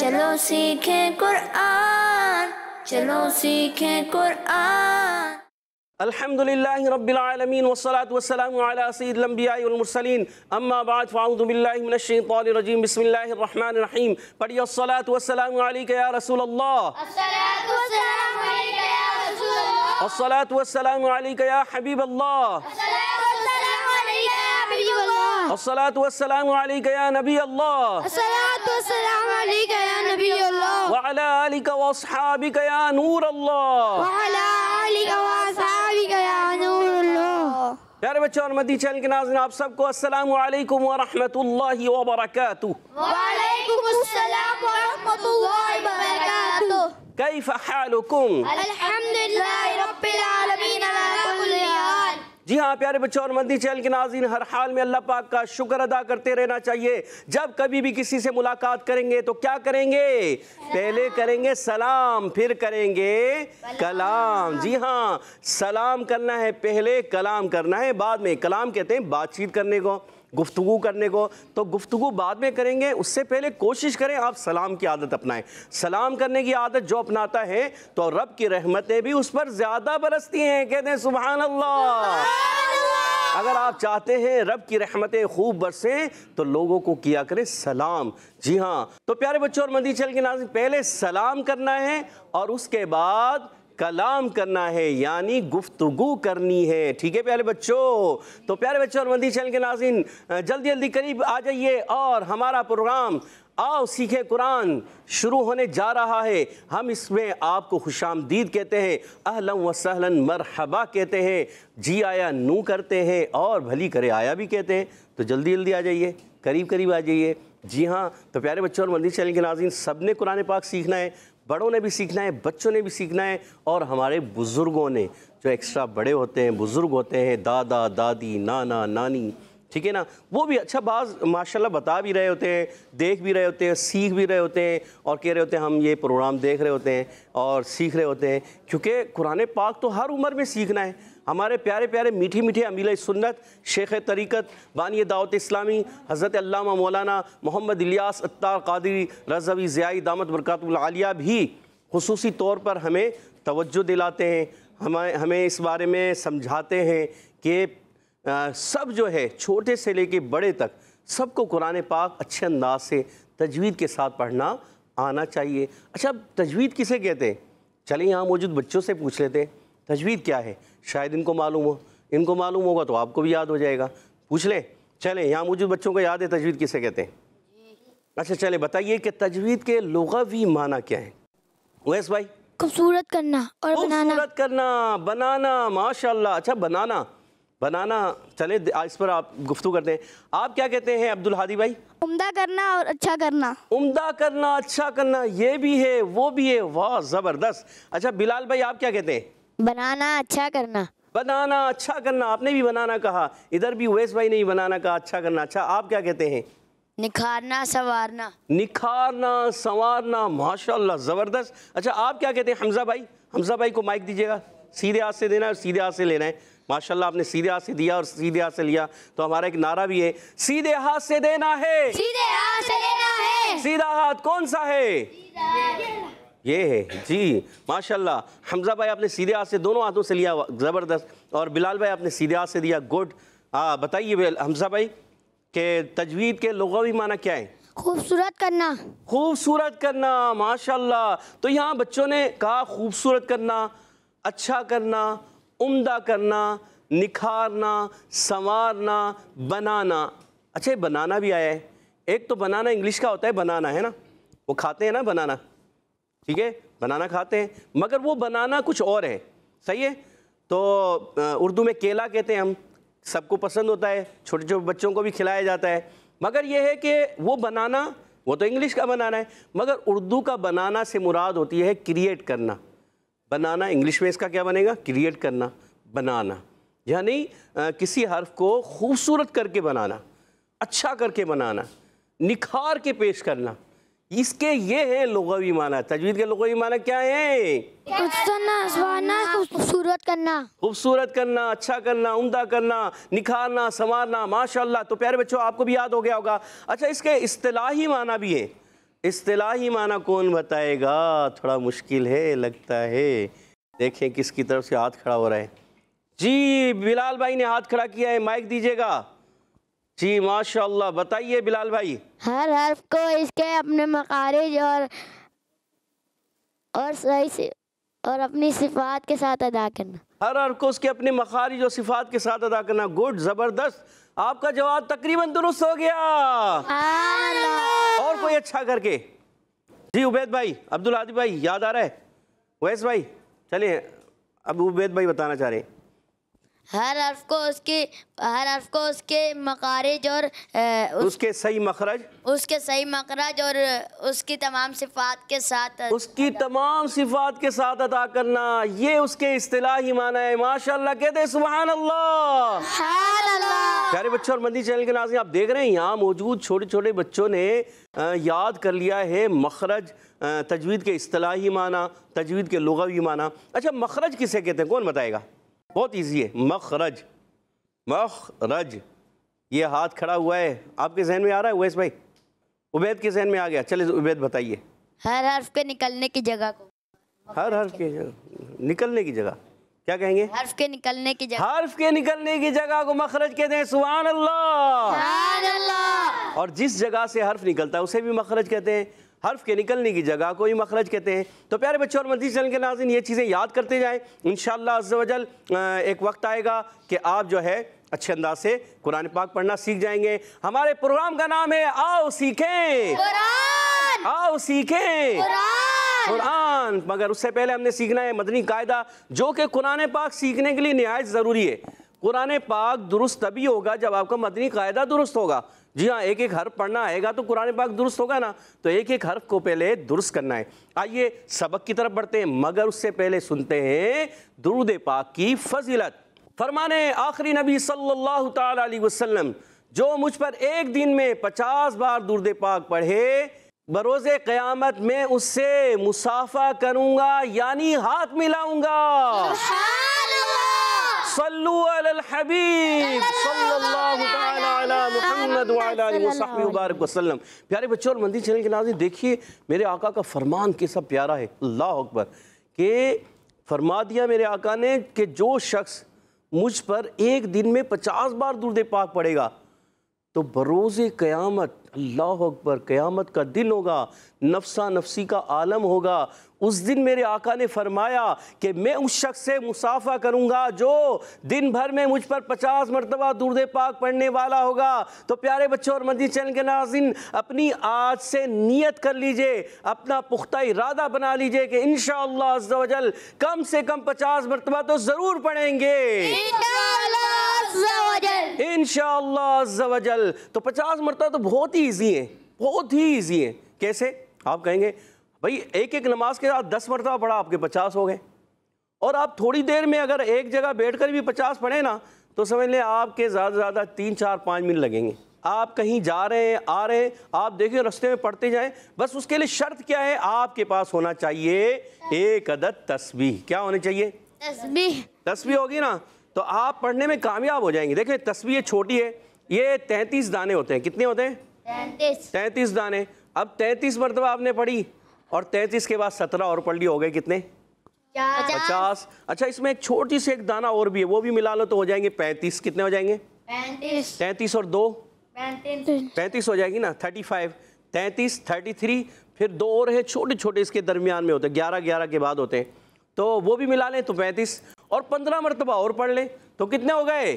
चलो सीखें कुरान चलो सीखें कुरान الحمد لله رب العالمين والصلاة والسلام على سيد الأنبياء والمرسلين أما بعد فأعوذ بالله من الشيطان الرجيم بسم الله الرحمن الرحيم پڑھیے الصلاة والسلام عليك يا رسول الله الصلاة والسلام عليك يا رسول الله الصلاة والسلام عليك يا حبيب الله الصلاة والسلام عليك يا حبيب الله الصلاة والسلام عليك يا نبي الله الصلاة والسلام عليك يا وعلى آلك وأصحابك يا نور الله وعلى آلك وأصحابك يا نور الله پیارے بچے اور مدی چینل کے ناظرین آپ سب کو السلام علیکم ورحمت اللہ وبرکاتہ وعلیکم السلام ورحمت اللہ وبرکاتہ کیف حالکم الحمدللہ رب العالمین وعلا جی ہاں پیارے بچوں اور مندی چینل کے ناظرین ہر حال میں اللہ پاک کا شکر ادا کرتے رہنا چاہیے جب کبھی بھی کسی سے ملاقات کریں گے تو کیا کریں گے پہلے کریں گے سلام پھر کریں گے کلام جی ہاں سلام کرنا ہے پہلے کلام کرنا ہے بعد میں کلام کہتے ہیں بات چیت کرنے کو گفتگو کرنے کو تو گفتگو بعد میں کریں گے اس سے پہلے کوشش کریں آپ سلام کی عادت اپنائیں سلام کرنے کی عادت جو اپناتا ہے تو رب کی رحمتیں بھی اس پر زیادہ برستی ہیں کہتے دیں سبحان اللہ اگر آپ چاہتے ہیں رب کی رحمتیں خوب برسیں تو لوگوں کو کیا کریں سلام جی ہاں تو پیارے بچوں اور مندی چل کے ناظرین پہلے سلام کرنا ہے اور اس کے بعد کلام کرنا ہے یعنی گفتگو کرنی ہے ٹھیک ہے پیارے بچوں تو پیارے بچوں اور مندی چینل کے ناظرین جلدی جلدی قریب آ جائیے اور ہمارا پروگرام آؤ سیکھے قرآن شروع ہونے جا رہا ہے ہم اس میں آپ کو خوش آمدید کہتے ہیں اہلا و سہلا مرحبا کہتے ہیں جی آیا نو کرتے ہیں اور بھلی کرے آیا بھی کہتے ہیں تو جلدی جلدی آ جائیے قریب قریب آ جائیے جی ہاں تو پیارے بچوں اور مندی چینل کے ناظرین سب نے قرآن پاک سیکھنا ہے بڑوں نے بھی سیکھنا ہے بچوں نے بھی سیکھنا ہے اور ہمارے بزرگوں نے جو ایکسٹرا بڑے ہوتے ہیں بزرگ ہوتے ہیں دادا دادی نانا نانی ٹھیک ہے نا وہ بھی اچھا بعض ماشاء اللہ بتا بھی رہے ہوتے ہیں دیکھ بھی رہے ہوتے ہیں سیکھ بھی رہے ہوتے ہیں اور کہہ رہے ہوتے ہیں ہم یہ پروگرام دیکھ رہے ہوتے ہیں اور سیکھ رہے ہوتے ہیں کیونکہ قرآن پاک تو ہر عمر میں سیکھنا ہے ہمارے پیارے پیارے میٹھی میٹھے امیلہ سنت شیخ طریقت بانی دعوت اسلامی حضرت علامہ مولانا محمد الیاس اتار قادری رضوی زیائی دامت برکات العالیہ بھی خصوصی طور پر ہمیں توجہ دلاتے ہیں ہمیں ہمیں اس بارے میں سمجھاتے ہیں کہ سب جو ہے چھوٹے سے لے کے بڑے تک سب کو قرآن پاک اچھے انداز سے تجوید کے ساتھ پڑھنا آنا چاہیے اچھا تجوید کسے کہتے ہیں چلیں یہاں موجود بچوں سے پوچھ لیتے ہیں تجوید کیا ہے شاید ان کو معلوم ہو ان کو معلوم ہوگا تو آپ کو بھی یاد ہو جائے گا پوچھ لیں چلیں یہاں موجود بچوں کو یاد ہے تجوید کسے کہتے ہیں اچھا چلیں بتائیے کہ تجوید کے لغوی معنی کیا ہے ویس بھائی خوبصورت کرنا اور بنانا خوبصورت کرنا بنانا ماشاءاللہ اچھا بنانا بنانا چلیں اس پر آپ گفتگو کرتے ہیں آپ کیا کہتے ہیں عبد الحادی بھائی عمدہ کرنا اور اچھا کرنا عمدہ کرنا اچھا کرنا یہ بھی ہے وہ بھی ہے واہ زبردست اچھا بلال بھائی آپ کیا کہتے ہیں بنانا اچھا کرنا بنانا اچھا کرنا آپ نے بھی بنانا کہا ادھر بھی ویس بھائی نے بنانا کہا اچھا کرنا اچھا آپ کیا کہتے ہیں نکھارنا سنوارنا نکھارنا سنوارنا ماشاءاللہ زبردست اچھا آپ کیا کہتے ہیں حمزہ بھائی حمزہ بھائی کو مائک دیجیے گا سیدھے ہاتھ سے دینا ہے اور سیدھے ہاتھ سے لینا ہے ماشاءاللہ آپ نے سیدھے ہاتھ سے دیا اور سیدھے ہاتھ سے لیا تو ہمارا ایک نعرہ بھی ہے سیدھے ہاتھ سے دینا ہے سیدھا ہاتھ کون سا ہے یہ ہے جی ماشاءاللہ حمزہ بھائی آپ نے سیدھے ہاتھ سے دونوں ہاتھوں سے لیا زبردست اور بلال بھائی آپ نے سیدھے ہاتھ سے دیا گڈ ہاں بتائیے حمزہ بھائی کہ تجوید کے لوگوں بھی کیا ہے خوبصورت کرنا خوبصورت کرنا ماشاءاللہ تو یہاں بچوں نے کہا خوبصورت کرنا اچھا کرنا عمدہ کرنا نکھارنا سنوارنا بنانا اچھا بنانا بھی آیا ہے ایک تو بنانا انگلش کا ہوتا ہے بنانا ہے نا وہ کھاتے ہیں نا بنانا ٹھیک ہے بنانا کھاتے ہیں مگر وہ بنانا کچھ اور ہے صحیح ہے تو اردو میں کیلا کہتے ہیں ہم سب کو پسند ہوتا ہے چھوٹے چھوٹے بچوں کو بھی کھلایا جاتا ہے مگر یہ ہے کہ وہ بنانا وہ تو انگلش کا بنانا ہے مگر اردو کا بنانا سے مراد ہوتی ہے کریٹ کرنا بنانا انگلش میں اس کا کیا بنے گا کریٹ کرنا بنانا یعنی کسی حرف کو خوبصورت کر کے بنانا اچھا کر کے بنانا نکھار کے پیش کرنا اس کے یہ ہے لغوی معنی تجوید کے لغوی معنی کیا ہے خوبصورت کرنا خوبصورت کرنا اچھا کرنا عمدہ کرنا نکھارنا سنوارنا ماشاءاللہ تو پیارے بچوں آپ کو بھی یاد ہو گیا ہوگا اچھا اس کے اصطلاحی معنی بھی ہے اصطلاحی معنی کون بتائے گا تھوڑا مشکل ہے لگتا ہے دیکھیں کس کی طرف سے ہاتھ کھڑا ہو رہا ہے جی بلال بھائی نے ہاتھ کھڑا کیا ہے مائک دیجیے گا جی ماشاء اللہ بتائیے بلال بھائی ہر حرف کو اس کے اپنے مقارج اور اور صحیح سے اور اپنی صفات کے ساتھ ادا کرنا ہر حرف کو اس کے اپنے مخارج اور صفات کے ساتھ ادا کرنا گڈ زبردست آپ کا جواب تقریباً درست ہو گیا اور کوئی اچھا کر کے جی عبید بھائی عبدالعادی بھائی یاد آ رہا ہے ویس بھائی چلیں اب عبید بھائی بتانا چاہ رہے ہیں ہر حرف کو اس کے ہر حرف کو اس کے مقارج اور اس کے صحیح مخرج اس کے صحیح مخرج اور اس کی تمام صفات کے ساتھ اس کی تمام صفات کے ساتھ ادا کرنا یہ اس کے اصطلاحی معنی ہے ماشاءاللہ کہہ دے سبحان اللہ سبحان اللہ پیارے بچوں اور مندی چینل کے ناظرین آپ دیکھ رہے ہیں یہاں موجود چھوٹے چھوٹے بچوں نے یاد کر لیا ہے مخرج تجوید کے اصطلاحی معنی تجوید کے لغوی معنی اچھا مخرج کسے کہتے ہیں کون بتائے گا بہت ایزی ہے مخرج مخرج یہ ہاتھ کھڑا ہوا ہے آپ کے ذہن میں آ رہا ہے اویس بھائی عبید کے ذہن میں آ گیا چلے عبید بتائیے ہر حرف کے نکلنے کی جگہ کو ہر حرف کے نکلنے کی جگہ کیا کہیں گے حرف کے نکلنے کی جگہ حرف کے نکلنے کی جگہ کو مخرج کہتے ہیں سبحان اللہ سبحان اللہ اور جس جگہ سے حرف نکلتا ہے اسے بھی مخرج کہتے ہیں حرف کے نکلنے کی جگہ کو ہی مخرج کہتے ہیں تو پیارے بچوں اور کے ناظرین یہ چیزیں یاد کرتے جائیں عز و جل ایک وقت آئے گا کہ آپ جو ہے اچھے انداز سے قرآن پاک پڑھنا سیکھ جائیں گے ہمارے پروگرام کا نام ہے آؤ سیکھیں قرآن آؤ سیکھیں قرآن مگر اس سے پہلے ہم نے سیکھنا ہے مدنی قاعدہ جو کہ قرآن پاک سیکھنے کے لیے نہایت ضروری ہے قرآن پاک درست تبھی ہوگا جب آپ کا مدنی قاعدہ درست ہوگا جی ہاں ایک ایک حرف پڑھنا آئے گا تو قرآن پاک درست ہوگا نا تو ایک ایک حرف کو پہلے درست کرنا ہے آئیے سبق کی طرف بڑھتے ہیں مگر اس سے پہلے سنتے ہیں درود پاک کی فضیلت فرمانے آخری نبی صلی اللہ تعالی علیہ وسلم جو مجھ پر ایک دن میں پچاس بار درود پاک پڑھے بروز قیامت میں اس سے مسافہ کروں گا یعنی ہاتھ ملاؤں گا محمد وسلم پیارے بچوں اور مندی چینل کے ناظرین دیکھیے میرے آقا کا فرمان کیسا پیارا ہے اللہ اکبر کہ فرما دیا میرے آقا نے کہ جو شخص مجھ پر ایک دن میں پچاس بار درد پاک پڑے گا تو بروز قیامت اللہ اکبر قیامت کا دن ہوگا نفسہ نفسی کا عالم ہوگا اس دن میرے آقا نے فرمایا کہ میں اس شخص سے مسافہ کروں گا جو دن بھر میں مجھ پر پچاس مرتبہ درد پاک پڑھنے والا ہوگا تو پیارے بچوں اور مدی چینل کے ناظرین اپنی آج سے نیت کر لیجئے اپنا پختہ ارادہ بنا لیجئے کہ انشاءاللہ عزوجل کم سے کم پچاس مرتبہ تو ضرور پڑھیں گے انشاءاللہ عز و جل تو پچاس مرتبہ تو بہت ہی ایزی ہیں بہت ہی ایزی ہیں کیسے آپ کہیں گے بھائی ایک ایک نماز کے ساتھ دس مرتبہ پڑھا آپ کے پچاس ہو گئے اور آپ تھوڑی دیر میں اگر ایک جگہ بیٹھ کر بھی پچاس پڑھیں نا تو سمجھ لیں آپ کے زیادہ سے زیادہ تین چار پانچ منٹ لگیں گے آپ کہیں جا رہے ہیں آ رہے ہیں آپ دیکھیں رستے میں پڑھتے جائیں بس اس کے لیے شرط کیا ہے آپ کے پاس ہونا چاہیے ایک عدد تسبیح کیا ہونی چاہیے تسبیح تسبیح ہوگی نا تو آپ پڑھنے میں کامیاب ہو جائیں گے دیکھیں تصویر چھوٹی ہے یہ تینتیس دانے ہوتے ہیں کتنے ہوتے ہیں تینتیس دانے اب تینتیس مرتبہ آپ نے پڑھی اور تینتیس کے بعد سترہ اور پڑھ لی ہو گئے کتنے پچاس اچھا اس میں ایک چھوٹی سی ایک دانہ اور بھی ہے وہ بھی ملا لو تو ہو جائیں گے پینتیس کتنے ہو جائیں گے تینتیس اور دو پینتیس ہو جائے گی نا تھرٹی فائیو تینتیس تھرٹی تھری پھر دو اور ہے چھوٹے چھوٹے اس کے درمیان میں ہوتے ہیں گیارہ گیارہ کے بعد ہوتے ہیں تو وہ بھی ملا لیں تو پینتیس اور پندرہ مرتبہ اور پڑھ لیں تو کتنے ہو گئے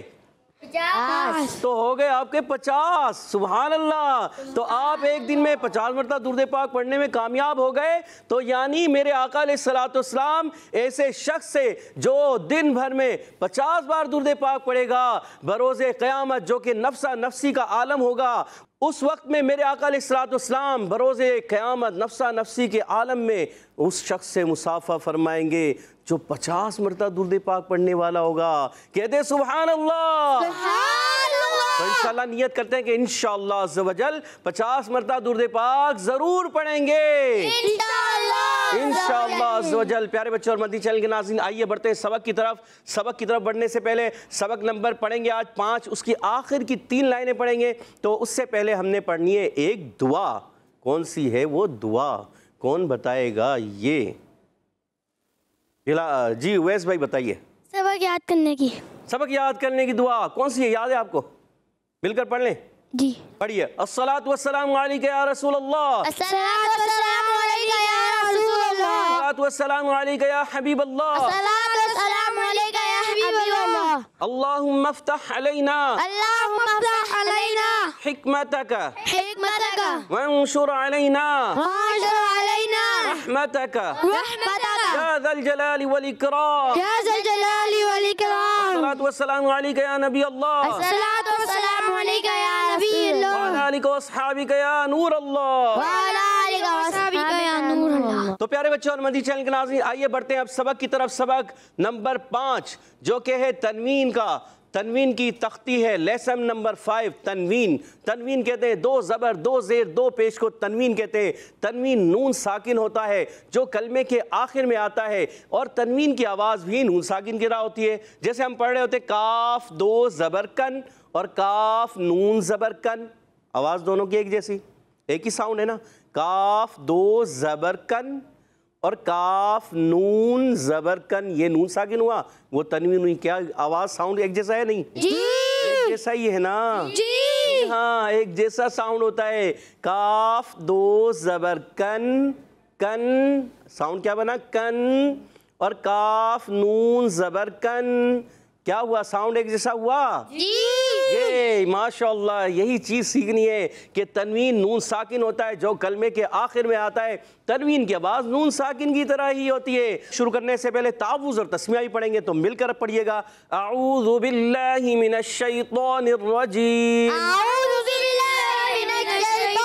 تو ہو گئے آپ کے پچاس سبحان اللہ تو آپ ایک دن میں پچاس مرتبہ درد پاک پڑھنے میں کامیاب ہو گئے تو یعنی میرے آقا اکال والسلام ایسے شخص سے جو دن بھر میں پچاس بار درد پاک پڑھے گا بروز قیامت جو کہ نفسہ نفسی کا عالم ہوگا اس وقت میں میرے علیہ سلاۃ والسلام بروز قیامت نفسہ نفسی کے عالم میں اس شخص سے مسافہ فرمائیں گے جو پچاس مرتبہ درد پاک پڑھنے والا ہوگا کہہ دے سبحان اللہ تو انشاءاللہ نیت کرتے ہیں کہ انشاءاللہ عز و جل پچاس مرتبہ درد پاک ضرور پڑھیں گے انشاءاللہ عز و جل پیارے بچے اور مدی چینل کے ناظرین آئیے بڑھتے ہیں سبق کی طرف سبق کی طرف بڑھنے سے پہلے سبق نمبر پڑھیں گے آج پانچ اس کی آخر کی تین لائنیں پڑھیں گے تو اس سے پہلے ہم نے پڑھنی ہے ایک دعا کون سی ہے وہ دعا کون بتائے گا یہ ہلا جی ویس بھائی بتائیے سبق یاد کرنے کی سبق یاد کرنے کی دعا کون سی ہے یاد ہے آپ کو مل کر پڑھ لیں جی پڑھیے الصلاۃ والسلام علیک یا رسول اللہ الصلاۃ والسلام علیک یا رسول اللہ الصلاۃ والسلام علیک یا حبیب اللہ الصلاۃ والسلام علیک یا حبیب اللہ اللهم افتح علينا اللهم افتح علينا حکمتك حکمتك وانشر علينا وانشر علينا رحمتك رحمتك يا ذا الجلال والإكرام يا ذا الجلال والإكرام الصلاة والسلام عليك يا نبي الله الصلاة والسلام عليك يا نبي الله وعلى آلك وأصحابك يا نور الله وعلى آلك وأصحابك يا نور الله تو پیارے بچوں اور مدی چینل کے ناظرین آئیے بڑھتے ہیں اب سبق کی طرف سبق نمبر پانچ جو کہ ہے تنوین کا تنوین کی تختی ہے لیسن نمبر فائیو تنوین تنوین کہتے ہیں دو زبر دو زیر دو پیش کو تنوین کہتے ہیں تنوین نون ساکن ہوتا ہے جو کلمے کے آخر میں آتا ہے اور تنوین کی آواز بھی نون ساکن کی راہ ہوتی ہے جیسے ہم پڑھ رہے ہوتے ہیں کاف دو زبر کن اور کاف نون زبر کن آواز دونوں کی ایک جیسی ایک ہی ساؤنڈ ہے نا کاف دو زبر کن اور کاف نون زبر کن یہ نون ساکن ہوا وہ تنوین ہوئی کیا آواز ساؤنڈ ایک جیسا ہے نہیں جی ایک جیسا ہی ہے نا جی ہاں ایک جیسا ساؤنڈ ہوتا ہے کاف دو زبر کن کن ساؤنڈ کیا بنا کن اور کاف نون زبر کن کیا ہوا ساؤنڈ ایک جیسا ہوا جی ماشاءاللہ یہی چیز سیکھنی ہے کہ تنوین نون ساکن ہوتا ہے جو کلمے کے آخر میں آتا ہے تنوین کے آواز نون ساکن کی طرح ہی ہوتی ہے شروع کرنے سے پہلے تعوض اور تسمیہ بھی پڑھیں گے تو مل کر پڑھیے گا اعوذ باللہ من الشیطان الرجیم اعوذ باللہ من الشیطان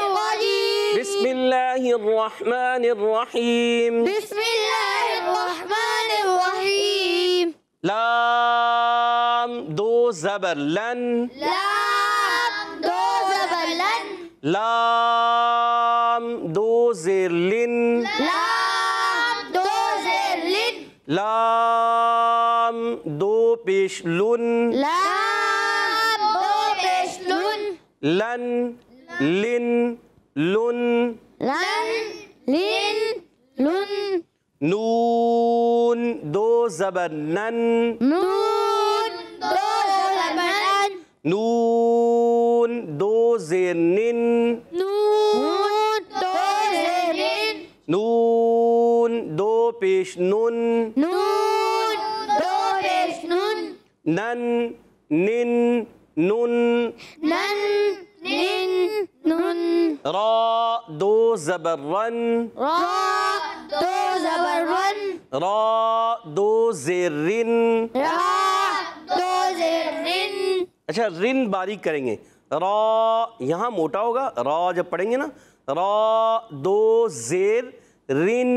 الرجیم بسم اللہ الرحمن الرحیم بسم اللہ الرحمن الرحیم لام دو دو زبر لن لام دو زبر لن لام دو زير لن لام دو زير لن لام دو بيش لن لام دو بيش لن لن لن لن لن لن لن نون دو زبر نن نون زبر رن را دو زبر رن را دو زیر رن را دو زیر رن اچھا رن باریک کریں گے را یہاں موٹا ہوگا را جب پڑھیں گے نا را دو زیر رن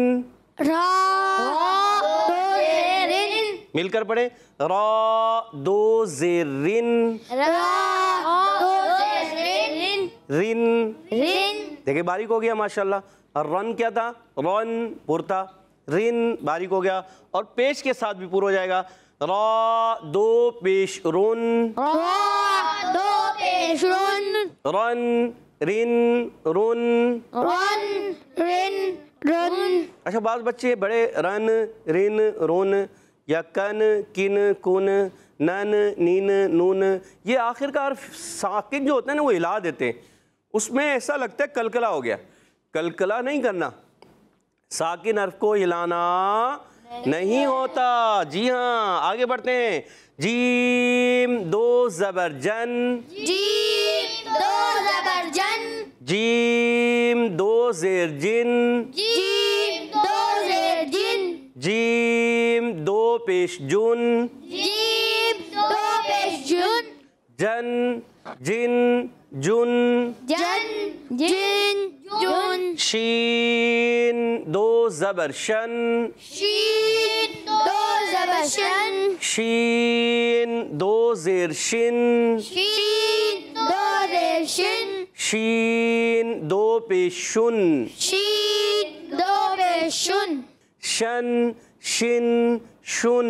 را دو زیر رن مل کر پڑھیں را دو زیر رن را دو زیر رن رن رن دیکھیں باریک ہو گیا ماشاءاللہ اور رن کیا تھا رن پورتا رن باریک ہو گیا اور پیش کے ساتھ بھی پور ہو جائے گا را دو پیش رون رن رن رون اچھا، بعض بچے بڑے رن رن رون یا کن کن کن نن نین نون یہ آخر کار ساکن جو ہوتا ہے نا وہ ہلا دیتے ہیں اس میں ایسا لگتا ہے کلکلا ہو گیا کلکلا نہیں کرنا ساکن حرف کو ہلانا نہیں ہوتا جی ہاں آگے بڑھتے ہیں جیم دو زبر جن جیم دو زبر جن جیم دو زیر جن جیم دو زیر جن جیم دو پیش جن جیم دو پیش جن جن جن جن جن جن جن شین دو زبر شن شین دو زبر شن شین دو زیر شن دون شیل دو پی شن شین دو پے شن شن شن شن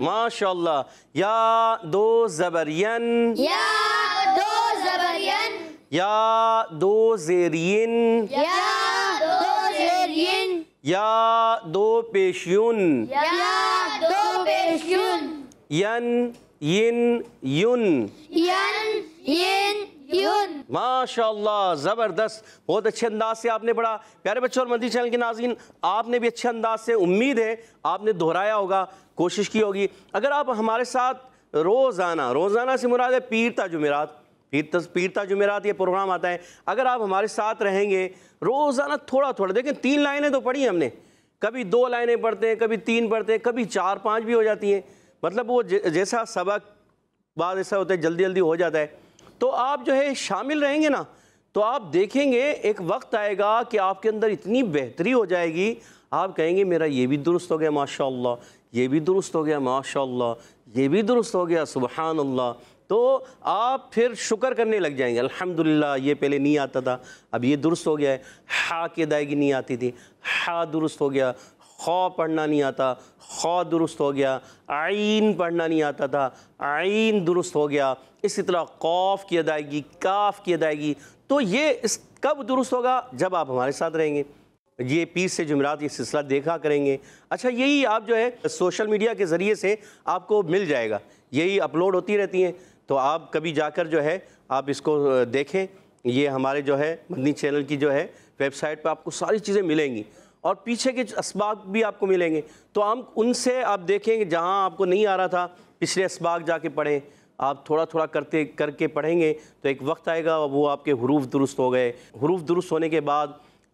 ماشاءاللہ یا دو زبرین یا دو زبرین یا دو زیرین یا دو زیرین یا یا دو دو پیشیون پیشیون ین ین یون ماشاء اللہ زبردست بہت اچھے انداز سے آپ نے پڑھا پیارے بچوں اور مندی چینل کے ناظرین آپ نے بھی اچھے انداز سے امید ہے آپ نے دہرایا ہوگا کوشش کی ہوگی اگر آپ ہمارے ساتھ روزانہ روزانہ سے مراد ہے پیرتا جمعرات پیرتا جمعرات یہ پروگرام آتا ہے اگر آپ ہمارے ساتھ رہیں گے روزانہ تھوڑا تھوڑا دیکھیں تین لائنیں تو پڑھی ہیں ہم نے کبھی دو لائنیں پڑھتے ہیں کبھی تین پڑھتے ہیں کبھی چار پانچ بھی ہو جاتی ہیں مطلب وہ جیسا سبق بعض ایسا ہوتا ہے جلدی جلدی ہو جاتا ہے تو آپ جو ہے شامل رہیں گے نا تو آپ دیکھیں گے ایک وقت آئے گا کہ آپ کے اندر اتنی بہتری ہو جائے گی آپ کہیں گے میرا یہ بھی درست ہو گیا ماشاء اللہ یہ بھی درست ہو گیا ماشاء اللہ یہ بھی درست ہو گیا سبحان اللہ تو آپ پھر شکر کرنے لگ جائیں گے الحمدللہ یہ پہلے نہیں آتا تھا اب یہ درست ہو گیا ہے ہا کی ادائیگی نہیں آتی تھی ہا درست ہو گیا خو پڑھنا نہیں آتا خو درست ہو گیا عین پڑھنا نہیں آتا تھا عین درست ہو گیا اسی طرح قوف کی ادائیگی کاف کی ادائیگی تو یہ اس کب درست ہوگا جب آپ ہمارے ساتھ رہیں گے یہ پیس سے جمعرات یہ سلسلہ دیکھا کریں گے اچھا یہی آپ جو ہے سوشل میڈیا کے ذریعے سے آپ کو مل جائے گا یہی اپلوڈ ہوتی رہتی ہیں تو آپ کبھی جا کر جو ہے آپ اس کو دیکھیں یہ ہمارے جو ہے مدنی چینل کی جو ہے ویب سائٹ پہ آپ کو ساری چیزیں ملیں گی اور پیچھے کے اسباق بھی آپ کو ملیں گے تو ہم ان سے آپ دیکھیں گے جہاں آپ کو نہیں آ رہا تھا پچھلے اسباق جا کے پڑھیں آپ تھوڑا تھوڑا کرتے کر کے پڑھیں گے تو ایک وقت آئے گا وہ آپ کے حروف درست ہو گئے حروف درست ہونے کے بعد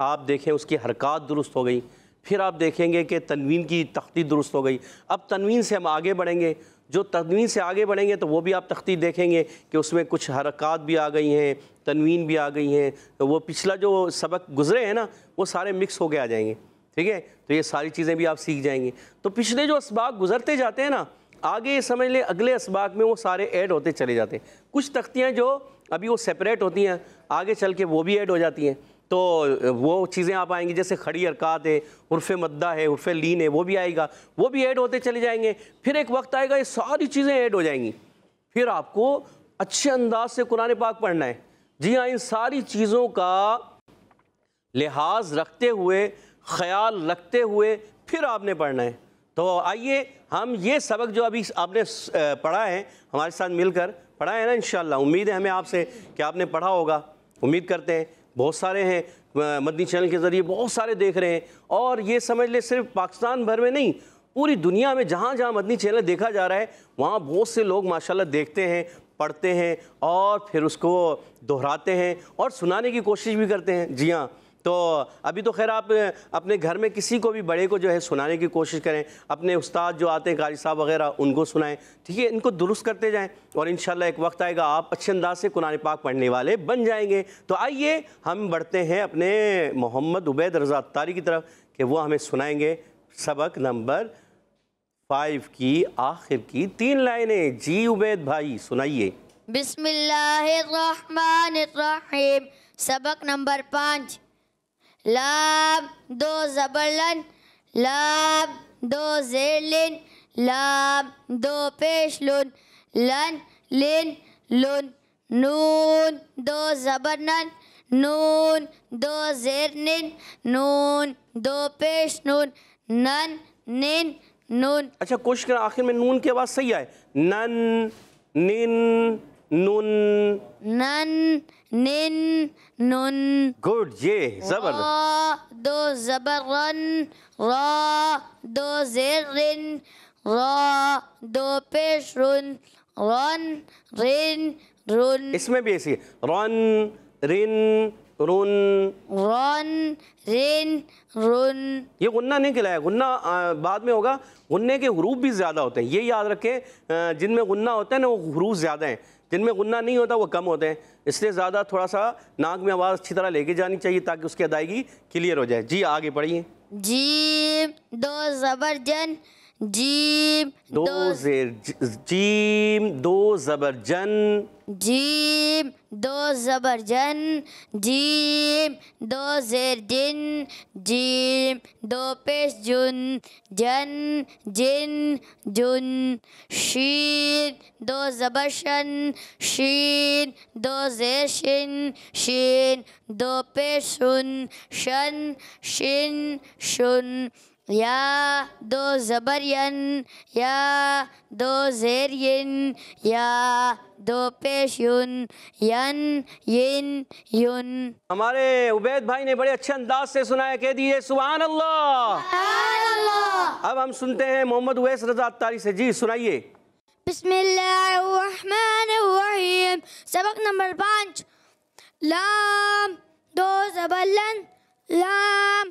آپ دیکھیں اس کی حرکات درست ہو گئی پھر آپ دیکھیں گے کہ تنوین کی تختی درست ہو گئی اب تنوین سے ہم آگے بڑھیں گے جو تنوین سے آگے بڑھیں گے تو وہ بھی آپ تختی دیکھیں گے کہ اس میں کچھ حرکات بھی آ گئی ہیں تنوین بھی آ گئی ہیں وہ پچھلا جو سبق گزرے ہیں نا وہ سارے مکس ہو کے آ جائیں گے ٹھیک ہے تو یہ ساری چیزیں بھی آپ سیکھ جائیں گے تو پچھلے جو اسباق گزرتے جاتے ہیں نا آگے یہ سمجھ لیں اگلے اسباق میں وہ سارے ایڈ ہوتے چلے جاتے ہیں کچھ تختیاں جو ابھی وہ سپریٹ ہوتی ہیں آگے چل کے وہ بھی ایڈ ہو جاتی ہیں تو وہ چیزیں آپ آئیں گی جیسے کھڑی ارکات ہے عرف مدہ ہے عرف لین ہے وہ بھی آئے گا وہ بھی ایڈ ہوتے چلے جائیں گے پھر ایک وقت آئے گا یہ ساری چیزیں ایڈ ہو جائیں گی پھر آپ کو اچھے انداز سے قرآن پاک پڑھنا ہے جی ہاں ان ساری چیزوں کا لحاظ رکھتے ہوئے خیال رکھتے ہوئے پھر آپ نے پڑھنا ہے تو آئیے ہم یہ سبق جو ابھی آپ نے پڑھا ہے ہمارے ساتھ مل کر پڑھا ہے نا انشاءاللہ امید ہے ہمیں آپ سے کہ آپ نے پڑھا ہوگا امید کرتے ہیں بہت سارے ہیں مدنی چینل کے ذریعے بہت سارے دیکھ رہے ہیں اور یہ سمجھ لیں صرف پاکستان بھر میں نہیں پوری دنیا میں جہاں جہاں مدنی چینل دیکھا جا رہا ہے وہاں بہت سے لوگ ماشاءاللہ دیکھتے ہیں پڑھتے ہیں اور پھر اس کو دہراتے ہیں اور سنانے کی کوشش بھی کرتے ہیں جی ہاں تو ابھی تو خیر آپ اپنے گھر میں کسی کو بھی بڑے کو جو ہے سنانے کی کوشش کریں اپنے استاد جو آتے ہیں قاری صاحب وغیرہ ان کو سنائیں ٹھیک ہے ان کو درست کرتے جائیں اور انشاءاللہ ایک وقت آئے گا آپ اچھے انداز سے قرآن پاک پڑھنے والے بن جائیں گے تو آئیے ہم بڑھتے ہیں اپنے محمد عبید رضا تاری کی طرف کہ وہ ہمیں سنائیں گے سبق نمبر فائیو کی آخر کی تین لائنیں جی عبید بھائی سنائیے بسم اللہ الرحمن الرحیم سبق نمبر پانچ لام دو زبلن لام دو زیلن لام دو پیشلن لن لن لن نون دو زبرنن نون دو زیرنن نون دو پیشنن نن نن نون اچھا کوشش کریں آخر میں نون کے بعد صحیح آئے نن نن نن نن زبر دو رن رن رن اس میں بھی ایسی ہے رن رن رن رن رن رن یہ غنہ نہیں کھلایا غنہ بعد میں ہوگا غنے کے غروب بھی زیادہ ہوتے ہیں یہ یاد رکھیں جن میں غنہ ہوتا ہے نا وہ غرو زیادہ ہیں جن میں غنہ نہیں ہوتا وہ کم ہوتے ہیں اس لیے زیادہ تھوڑا سا ناک میں آواز اچھی طرح لے کے جانی چاہیے تاکہ اس کی ادائیگی کلیئر ہو جائے جی آگے پڑھیے جی دو زبر جن جیم دو زیر جیم دو زبر جن جیم دو زبر جن جیم دو زیر جن جیم دو پیش جن جن جن جن شین دو زبر شن شین دو زیر شن شین دو پیش شن شن شن شن یا دو زبرین یا دو زیرین یا دو پیش یون ین ین یون ہمارے عبید بھائی نے بڑے اچھے انداز سے سنایا کہہ دیئے سبحان اللہ سبحان اللہ اب ہم سنتے ہیں محمد ویس رضا اتاری سے جی سنائیے بسم اللہ الرحمن الرحیم سبق نمبر پانچ لام دو زبرین لام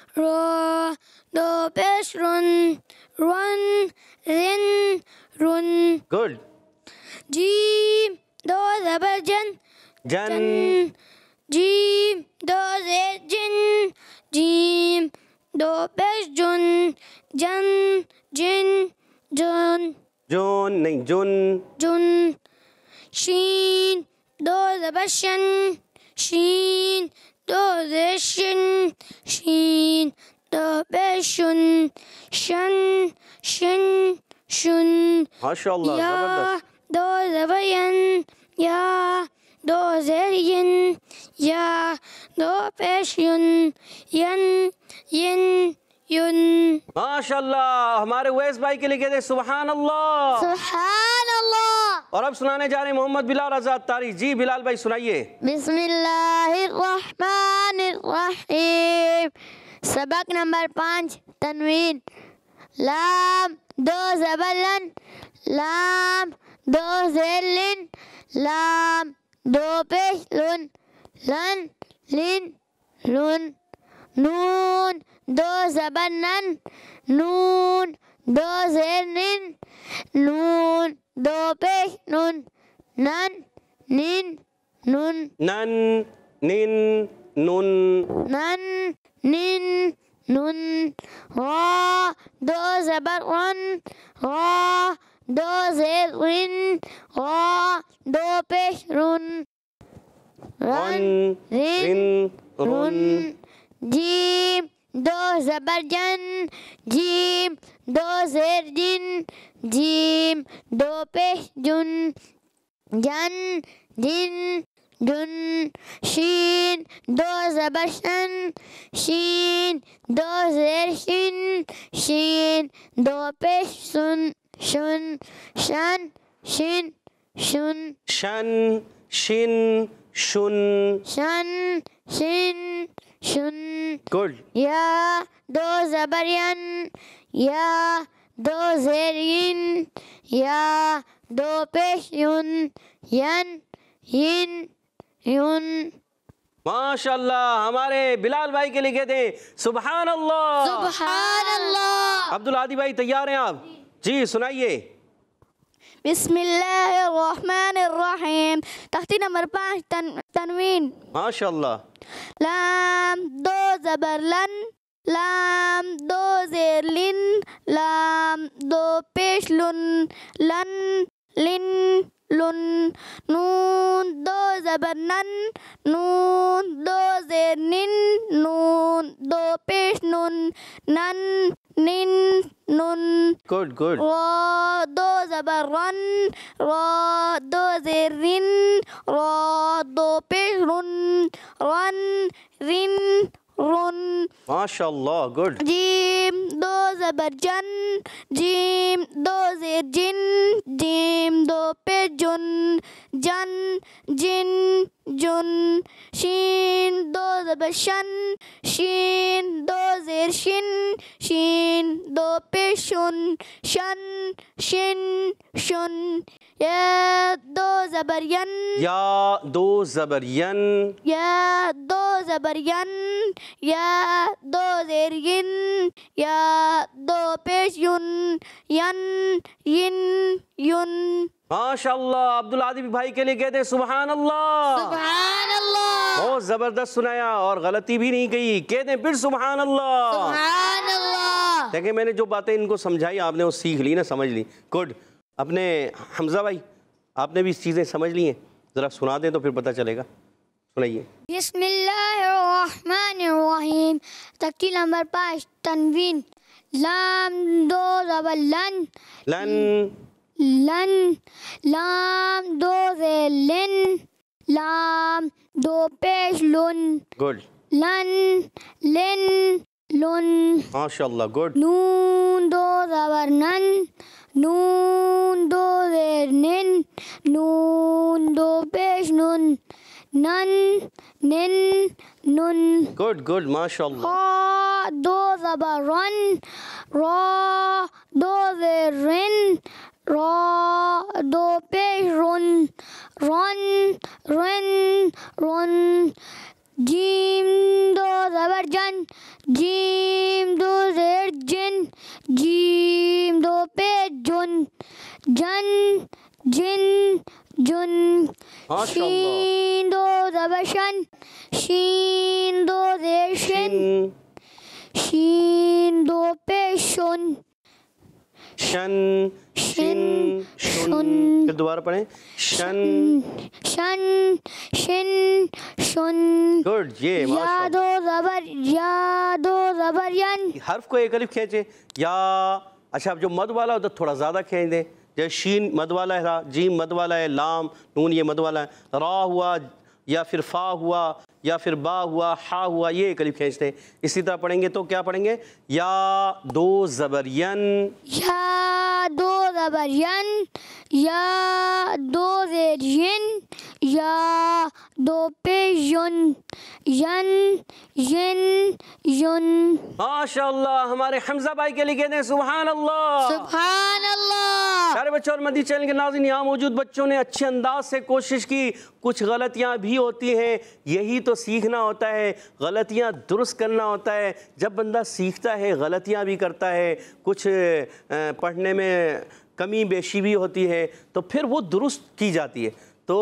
جن جی رب سن سین do shin shin do be şun şun şun şun Maşallah ya do zebayan ya do zeryin ya do peşyun yen yen یون ماشاءاللہ ہمارے ویس بھائی کے لکھے تھے سبحان اللہ سبحان اللہ اور اب سنانے جا رہے ہیں محمد بلال آزاد تاری جی بلال بھائی سنائیے بسم اللہ الرحمن الرحیم سبق نمبر پانچ تنوین لام دو زبلن لام دو زلن لام دو پیش لن لن لن لن نون دو زبر نن نون دو زبر دو دو زیر پیش رون رن رن جیم دو زبر جن جیم دو زیر جن جیم دو پہ جن جن جن جن شین دو زبر شن شین دو زیر شن شین دو پہ سن شن شن شن شن شن شن شن شن شن شن یا دو زبرین یا دو زیرین یا دو پیش یون ین ین ماشاء اللہ ہمارے بلال بھائی کے لکھے تھے سبحان اللہ سبحان اللہ عبدالعادی بھائی تیار ہیں آپ جی سنائیے بسم الله الرحمن الرحيم تختينا مربع تن... تنوين ما شاء الله لام دو زبرلن لام دو زيرلن لام دو بيشلن لن لن لن نون دو زبر نن نون دو زیر نن نون دو پیش نن نن نن نن را دو زبر رن را دو زیر رن را دو پیش رن رن رن رن ماشاء اللہ جیم دو زبر جن جیم دو زیر جن جیم دو پہ جن جن جن جن شین دو زبشن شین دو زیر شن شین دو پہ شن شن شن شن یا دو زبرین یا دو زبرین یا دو زبرین یا دو زیرین یا دو پیش ین ماشاء اللہ ماشاءاللہ عبدالعادی بھائی کے لیے کہتے ہیں سبحان اللہ سبحان اللہ بہت زبردست سنایا اور غلطی بھی نہیں گئی کہتے ہیں پھر سبحان اللہ سبحان اللہ دیکھیں میں نے جو باتیں ان کو سمجھائی آپ نے وہ سیکھ لی نا سمجھ لی گڈ اپنے حمزہ بھائی آپ نے بھی اس چیزیں سمجھ لی ہیں ذرا سنا دیں تو پھر پتہ چلے گا سنائیے بسم اللہ الرحمن الرحیم تکیل نمبر پانچ تنوین لام دو زبل لن لن لن لام دو زیل لن لام دو پیش لن گوڈ لن لن لن ماشاءاللہ گوڈ نون دو زبر نن نون دو نن نن روزیر رون رون رون جیم دو زبر جن جیم دو زیر جن جیم دو پے جن جن جن جن شین دو زبر شن شین دو زیر شن شین دو شن شن شن شن پھر دوبارہ پڑھیں شن شن شن شن زبر زبر ین حرف کو ایک علف کھینچے یا اچھا اب جو مد والا ہوتا تھوڑا زیادہ کھینچ دیں جیسے شین مد والا ہے جیم مد والا ہے لام نون یہ مد والا ہے را ہوا یا پھر فا ہوا یا پھر با ہوا ہا ہوا یہ کھینچتے ہیں اسی طرح پڑھیں گے تو کیا پڑھیں گے یا دو زبرین یا دو زبرین یا دو زیرین یا دو ہمارے حمزہ بھائی کے لیے کہتے ہیں سبحان اللہ سارے بچوں اور مدی چینل کے ناظرین یہاں موجود بچوں نے اچھے انداز سے کوشش کی کچھ غلطیاں بھی ہوتی ہیں یہی تو تو سیکھنا ہوتا ہے غلطیاں درست کرنا ہوتا ہے جب بندہ سیکھتا ہے غلطیاں بھی کرتا ہے کچھ پڑھنے میں کمی بیشی بھی ہوتی ہے تو پھر وہ درست کی جاتی ہے تو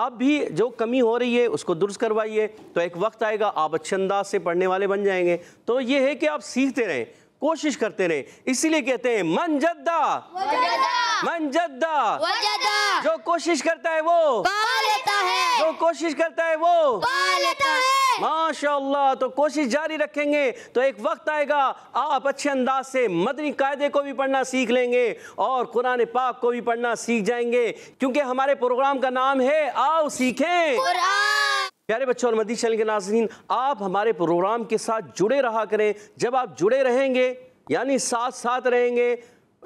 آپ بھی جو کمی ہو رہی ہے اس کو درست کروائیے تو ایک وقت آئے گا آپ اچھے انداز سے پڑھنے والے بن جائیں گے تو یہ ہے کہ آپ سیکھتے رہیں کوشش کرتے رہے اسی لیے کہتے ہیں من جدہ من جدہ جو کوشش کرتا ہے وہ جو کوشش کرتا ہے وہ ہے ماشاءاللہ تو کوشش جاری رکھیں گے تو ایک وقت آئے گا آپ اچھے انداز سے مدنی قاعدے کو بھی پڑھنا سیکھ لیں گے اور قرآن پاک کو بھی پڑھنا سیکھ جائیں گے کیونکہ ہمارے پروگرام کا نام ہے آؤ سیکھیں قرآن پیارے بچوں اور مدی چینل کے ناظرین آپ ہمارے پروگرام کے ساتھ جڑے رہا کریں جب آپ جڑے رہیں گے یعنی ساتھ ساتھ رہیں گے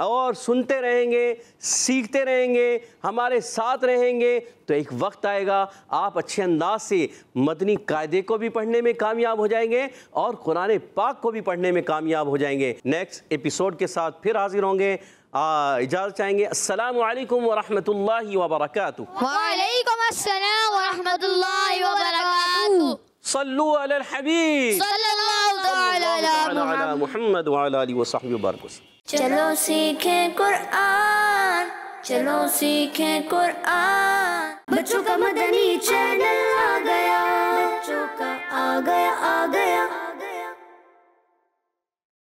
اور سنتے رہیں گے سیکھتے رہیں گے ہمارے ساتھ رہیں گے تو ایک وقت آئے گا آپ اچھے انداز سے مدنی قاعدے کو بھی پڑھنے میں کامیاب ہو جائیں گے اور قرآن پاک کو بھی پڑھنے میں کامیاب ہو جائیں گے نیکسٹ ایپیسوڈ کے ساتھ پھر حاضر ہوں گے آه، اجازه چاہیں گے السلام علیکم ورحمۃ اللہ وبرکاتہ وعلیکم السلام ورحمۃ اللہ وبرکاتہ صلوا على الحبيب صلى الله تعالى على محمد, محمد وعلى اله وصحبه وسلم چلو سیکھے قران چلو سیکھے قران بچوں کا مدنی چینل آ بچوں کا آ گیا